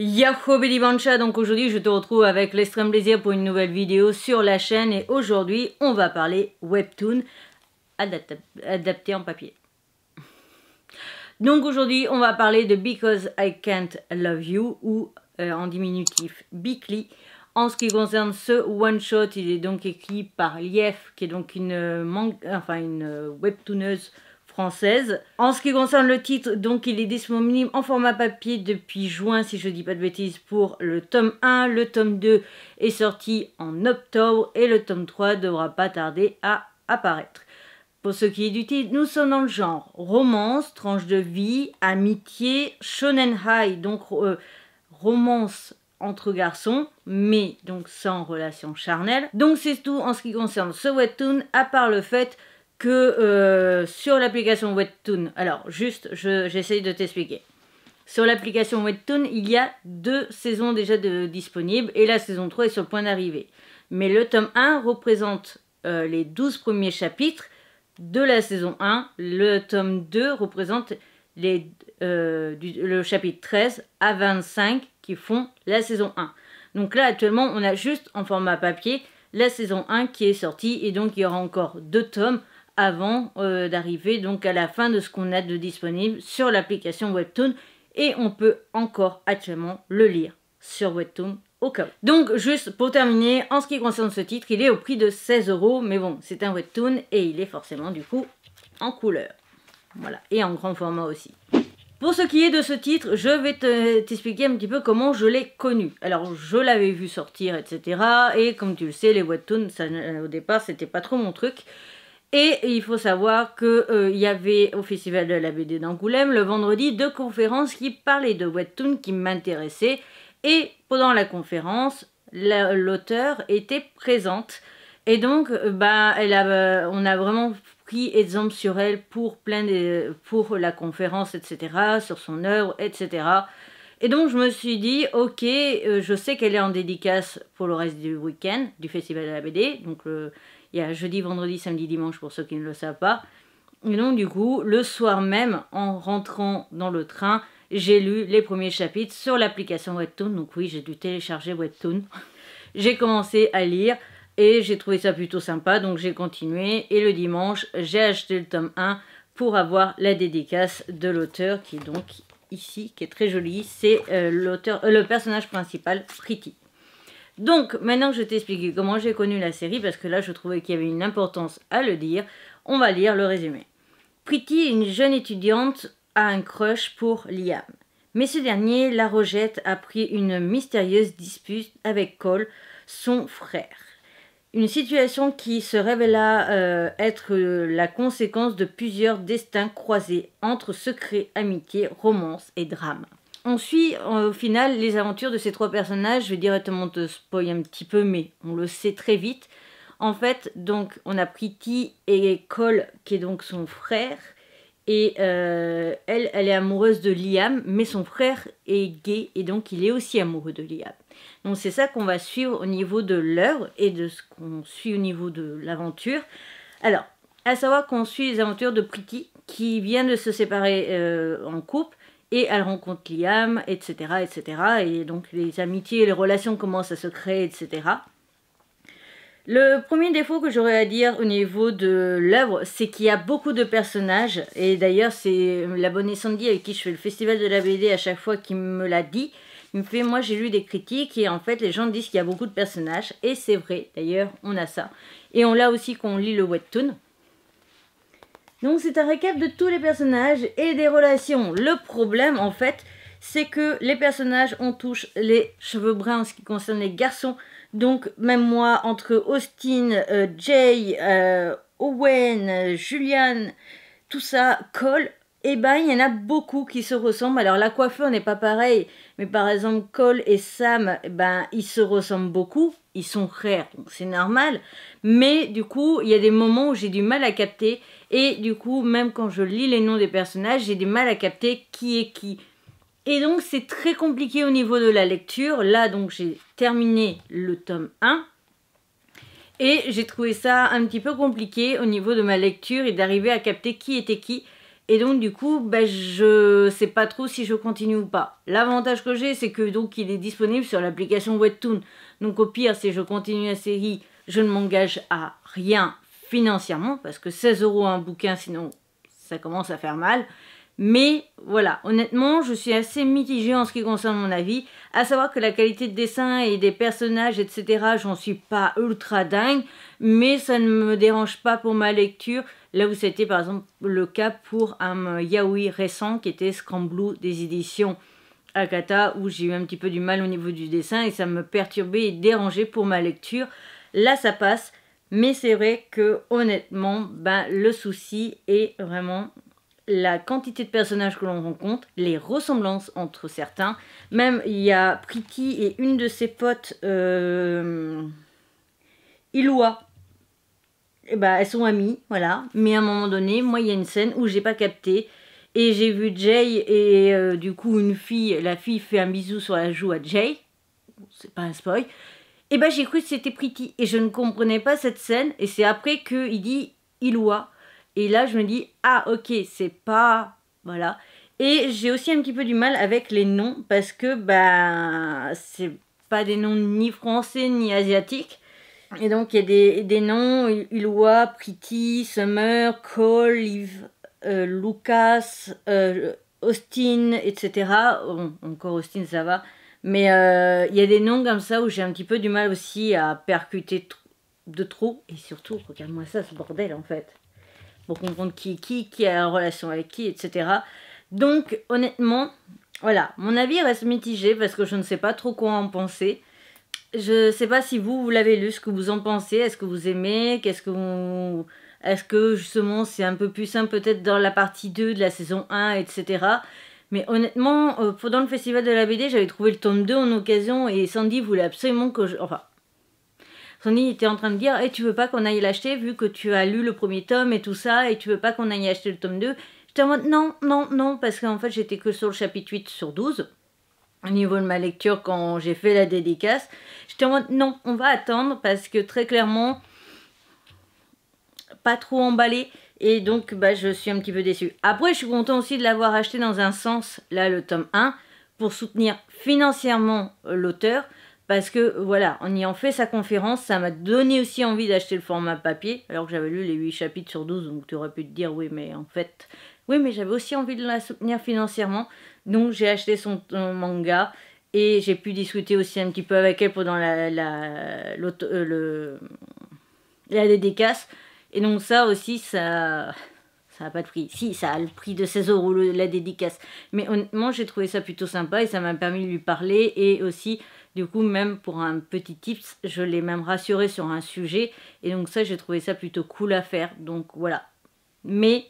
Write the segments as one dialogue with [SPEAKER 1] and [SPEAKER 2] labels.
[SPEAKER 1] Yahoo Bancha, donc aujourd'hui je te retrouve avec l'extrême plaisir pour une nouvelle vidéo sur la chaîne et aujourd'hui on va parler webtoon adapté, en papier. Donc aujourd'hui on va parler de Because I Can't Love You ou euh, en diminutif Bicly. En ce qui concerne ce one shot, il est donc écrit par Lief qui est donc une, euh, enfin une euh, webtooneuse en ce qui concerne le titre, donc il est disponible en format papier depuis juin, si je dis pas de bêtises, pour le tome 1. Le tome 2 est sorti en octobre et le tome 3 devra pas tarder à apparaître. Pour ce qui est du titre, nous sommes dans le genre romance, tranche de vie, amitié, shonen high, donc euh, romance entre garçons, mais donc sans relation charnelle. Donc c'est tout en ce qui concerne ce webtoon, à part le fait que euh, sur l'application Webtoon, alors juste j'essaye de t'expliquer. Sur l'application Webtoon, il y a deux saisons déjà disponibles et la saison 3 est sur le point d'arriver. Mais le tome 1 représente euh, les 12 premiers chapitres de la saison 1. Le tome 2 représente les, euh, le chapitre 13 à 25 qui font la saison 1. Donc là, actuellement, on a juste en format papier la saison 1 qui est sortie et donc il y aura encore deux tomes avant euh, d'arriver donc à la fin de ce qu'on a de disponible sur l'application Webtoon et on peut encore actuellement le lire sur Webtoon au cas Donc juste pour terminer, en ce qui concerne ce titre, il est au prix de 16 euros, mais bon, c'est un webtoon et il est forcément du coup en couleur. Voilà, et en grand format aussi. Pour ce qui est de ce titre, je vais t'expliquer un petit peu comment je l'ai connu. Alors, je l'avais vu sortir, etc. Et comme tu le sais, les webtoons, au départ, c'était pas trop mon truc. Et il faut savoir qu'il euh, il y avait au Festival de la BD d'Angoulême le vendredi deux conférences qui parlaient de webtoon qui m'intéressaient. Et pendant la conférence, l'auteur était présente. Et donc, euh, bah, elle a, euh, on a vraiment pris exemple sur elle pour, plein pour la conférence, etc., sur son œuvre, etc. Et donc, je me suis dit, ok, je sais qu'elle est en dédicace pour le reste du week-end du Festival de la BD. Donc, le, il y a jeudi, vendredi, samedi, dimanche pour ceux qui ne le savent pas. Et donc du coup, le soir même, en rentrant dans le train, j'ai lu les premiers chapitres sur l'application Webtoon. Donc oui, j'ai dû télécharger Webtoon. j'ai commencé à lire et j'ai trouvé ça plutôt sympa, donc j'ai continué. Et le dimanche, j'ai acheté le tome 1 pour avoir la dédicace de l'auteur qui est donc ici, qui est très jolie. C'est euh, euh, le personnage principal, Pretty. Donc, maintenant que je t'ai expliqué comment j'ai connu la série, parce que là je trouvais qu'il y avait une importance à le dire, on va lire le résumé. Pretty, une jeune étudiante, a un crush pour Liam. Mais ce dernier la rejette après une mystérieuse dispute avec Cole, son frère. Une situation qui se révéla euh, être euh, la conséquence de plusieurs destins croisés entre secrets, amitié, romance et drame on suit euh, au final les aventures de ces trois personnages. Je vais directement te spoil un petit peu, mais on le sait très vite. En fait, donc, on a Pretty et Cole, qui est donc son frère. Et euh, elle, elle est amoureuse de Liam, mais son frère est gay et donc il est aussi amoureux de Liam. Donc c'est ça qu'on va suivre au niveau de l'œuvre et de ce qu'on suit au niveau de l'aventure. Alors, à savoir qu'on suit les aventures de Pretty, qui vient de se séparer euh, en couple et elle rencontre Liam, etc., etc. Et donc les amitiés et les relations commencent à se créer, etc. Le premier défaut que j'aurais à dire au niveau de l'œuvre, c'est qu'il y a beaucoup de personnages, et d'ailleurs c'est l'abonné Sandy avec qui je fais le festival de la BD à chaque fois qui me l'a dit, il me fait, moi j'ai lu des critiques et en fait les gens disent qu'il y a beaucoup de personnages, et c'est vrai, d'ailleurs on a ça. Et on l'a aussi quand on lit le webtoon. Donc c'est un récap de tous les personnages et des relations. Le problème en fait, c'est que les personnages, on touche les cheveux bruns en ce qui concerne les garçons. Donc même moi, entre Austin, euh, Jay, euh, Owen, Julian, tout ça Cole, Et eh ben, il y en a beaucoup qui se ressemblent. Alors la coiffure n'est pas pareille, mais par exemple Cole et Sam, eh ben ils se ressemblent beaucoup. Ils sont frères, donc c'est normal. Mais du coup, il y a des moments où j'ai du mal à capter et du coup, même quand je lis les noms des personnages, j'ai du mal à capter qui est qui. Et donc, c'est très compliqué au niveau de la lecture. Là, donc, j'ai terminé le tome 1. Et j'ai trouvé ça un petit peu compliqué au niveau de ma lecture et d'arriver à capter qui était qui. Et donc du coup, ben, je sais pas trop si je continue ou pas. L'avantage que j'ai, c'est que donc il est disponible sur l'application Webtoon. Donc au pire, si je continue la série, je ne m'engage à rien financièrement, parce que 16 euros un bouquin, sinon ça commence à faire mal. Mais voilà, honnêtement, je suis assez mitigée en ce qui concerne mon avis. À savoir que la qualité de dessin et des personnages, etc., j'en suis pas ultra dingue, mais ça ne me dérange pas pour ma lecture. Là où c'était par exemple le cas pour un yaoi récent qui était Scramblou des éditions Akata, où j'ai eu un petit peu du mal au niveau du dessin et ça me perturbait et dérangeait pour ma lecture. Là, ça passe. Mais c'est vrai que honnêtement, ben, le souci est vraiment la quantité de personnages que l'on rencontre, les ressemblances entre certains. Même il y a Priti et une de ses potes, euh, eh ben, elles sont amies, voilà. Mais à un moment donné, moi, il y a une scène où j'ai pas capté. Et j'ai vu Jay et euh, du coup une fille, la fille fait un bisou sur la joue à Jay. C'est pas un spoil. Et eh ben j'ai cru que c'était Pretty et je ne comprenais pas cette scène et c'est après qu'il dit Iloua et là je me dis ah ok c'est pas voilà et j'ai aussi un petit peu du mal avec les noms parce que bah c'est pas des noms ni français ni asiatiques et donc il y a des, des noms Iloua, Pretty, Summer, Cole, euh, Lucas, euh, Austin, etc. Bon, encore Austin ça va. Mais il euh, y a des noms comme ça où j'ai un petit peu du mal aussi à percuter de trop. Et surtout, regarde-moi ça, ce bordel en fait. Pour comprendre qui est qui, qui a une relation avec qui, etc. Donc, honnêtement, voilà, mon avis reste mitigé parce que je ne sais pas trop quoi en penser. Je ne sais pas si vous, vous l'avez lu, ce que vous en pensez, est-ce que vous aimez, qu'est-ce que Est-ce que justement c'est un peu plus simple peut-être dans la partie 2 de la saison 1, etc. Mais honnêtement, euh, pendant le festival de la BD, j'avais trouvé le tome 2 en occasion et Sandy voulait absolument que je. Enfin. Sandy était en train de dire Et eh, Tu veux pas qu'on aille l'acheter vu que tu as lu le premier tome et tout ça, et tu veux pas qu'on aille acheter le tome 2 J'étais en mode Non, non, non, parce qu'en fait, j'étais que sur le chapitre 8 sur 12 au niveau de ma lecture quand j'ai fait la dédicace. J'étais en mode non, on va attendre parce que très clairement, pas trop emballé. Et donc, bah, je suis un petit peu déçue. Après, je suis content aussi de l'avoir acheté dans un sens, là, le tome 1, pour soutenir financièrement euh, l'auteur. Parce que, voilà, en ayant fait sa conférence, ça m'a donné aussi envie d'acheter le format papier. Alors que j'avais lu les 8 chapitres sur 12, donc tu aurais pu te dire, oui, mais en fait, oui, mais j'avais aussi envie de la soutenir financièrement. Donc, j'ai acheté son, manga. Et j'ai pu discuter aussi un petit peu avec elle pendant la, la, euh, la dédicace. Et donc ça aussi, ça ça n'a pas de prix. Si, ça a le prix de 16 euros la dédicace. Mais honnêtement, j'ai trouvé ça plutôt sympa et ça m'a permis de lui parler. Et aussi, du coup, même pour un petit tips, je l'ai même rassuré sur un sujet. Et donc ça, j'ai trouvé ça plutôt cool à faire. Donc voilà. Mais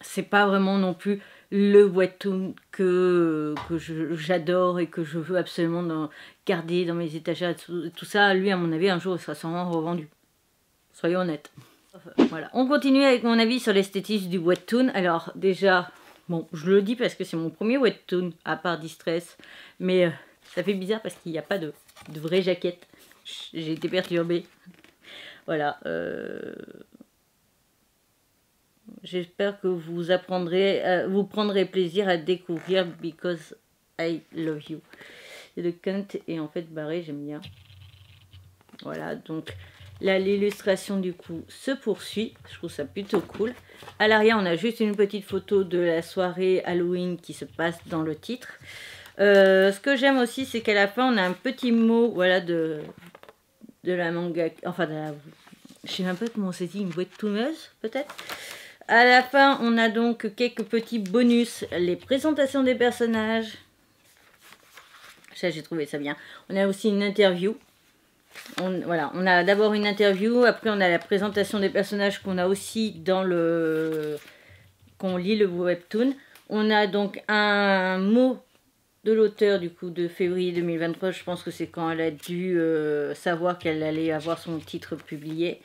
[SPEAKER 1] c'est pas vraiment non plus le webtoon que, que j'adore et que je veux absolument garder dans mes étagères. Tout, ça, lui, à mon avis, un jour, il sera sûrement revendu. Soyons honnêtes. Voilà, on continue avec mon avis sur l'esthétique du wet-toon. Alors déjà, bon, je le dis parce que c'est mon premier wet-toon, à part Distress, mais euh, ça fait bizarre parce qu'il n'y a pas de, vraie jaquette. J'ai été perturbée. Voilà. Euh, j'espère que vous apprendrez, euh, vous prendrez plaisir à découvrir Because I Love You. le cunt est en fait barré, j'aime bien. Voilà, donc l'illustration du coup se poursuit. Je trouve ça plutôt cool. À l'arrière, on a juste une petite photo de la soirée Halloween qui se passe dans le titre. Euh, ce que j'aime aussi, c'est qu'à la fin, on a un petit mot, voilà, de, de la manga... Enfin, de la... Je sais même pas comment s'est dit, une toumeuse, peut-être à la fin, on a donc quelques petits bonus, les présentations des personnages. Ça, j'ai trouvé ça bien. On a aussi une interview on, voilà, on a d'abord une interview, après on a la présentation des personnages qu'on a aussi dans le qu'on lit le webtoon. On a donc un mot de l'auteur du coup de février 2023. Je pense que c'est quand elle a dû euh, savoir qu'elle allait avoir son titre publié.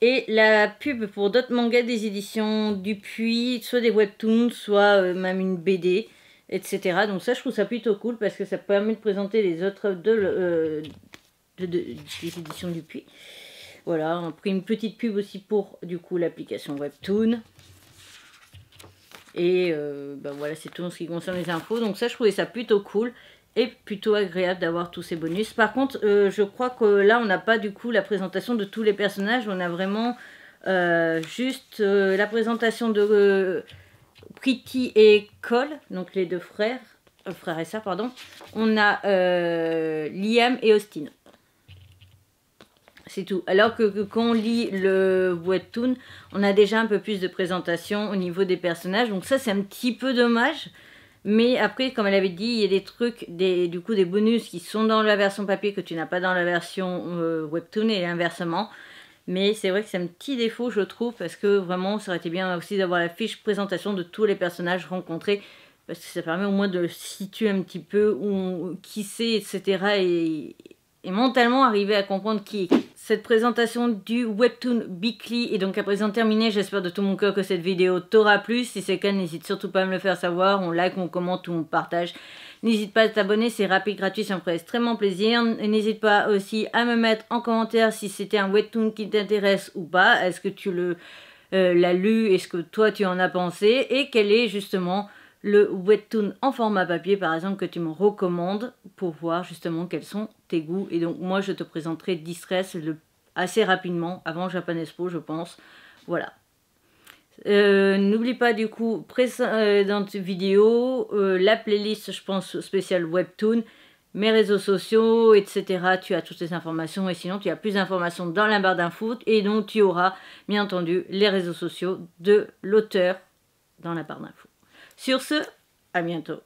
[SPEAKER 1] Et la pub pour d'autres mangas des éditions Dupuis, soit des webtoons, soit euh, même une BD, etc. Donc ça, je trouve ça plutôt cool parce que ça permet de présenter les autres de, euh, des éditions du puits Voilà, on a pris une petite pub aussi pour du coup l'application Webtoon. Et euh, ben voilà, c'est tout en ce qui concerne les infos. Donc ça, je trouvais ça plutôt cool et plutôt agréable d'avoir tous ces bonus. Par contre, euh, je crois que là, on n'a pas du coup la présentation de tous les personnages. On a vraiment euh, juste la présentation de Pretty et Cole, donc les deux frères, frères et ça pardon. On a Liam et Austin. C'est tout. Alors que, quand on lit le webtoon, on a déjà un peu plus de présentation au niveau des personnages. Donc ça, c'est un petit peu dommage. Mais après, comme elle avait dit, il y a des trucs, des, du coup, des bonus qui sont dans la version papier que tu n'as pas dans la version euh, webtoon et inversement. Mais c'est vrai que c'est un petit défaut, je trouve, parce que vraiment, ça aurait été bien aussi d'avoir la fiche présentation de tous les personnages rencontrés, parce que ça permet au moins de situer un petit peu où, qui c'est, etc. Et, et mentalement arriver à comprendre qui cette présentation du webtoon Bikli est donc à présent terminée. J'espère de tout mon cœur que cette vidéo t'aura plu. Si c'est le cas, n'hésite surtout pas à me le faire savoir. On like, on commente ou on partage. N'hésite pas à t'abonner, c'est rapide, gratuit, ça me ferait extrêmement plaisir. N'hésite pas aussi à me mettre en commentaire si c'était un webtoon qui t'intéresse ou pas. Est-ce que tu le euh, l'as lu Est-ce que toi tu en as pensé Et quel est justement le webtoon en format papier par exemple que tu me recommandes pour voir justement quels sont tes goûts. Et donc moi je te présenterai Distress le, assez rapidement avant Japan Expo je pense. Voilà. Euh, n'oublie pas du coup euh, dans cette vidéo euh, la playlist je pense spéciale webtoon, mes réseaux sociaux, etc. Tu as toutes ces informations et sinon tu as plus d'informations dans la barre d'infos et donc tu auras bien entendu les réseaux sociaux de l'auteur dans la barre d'infos. Sur ce, à bientôt.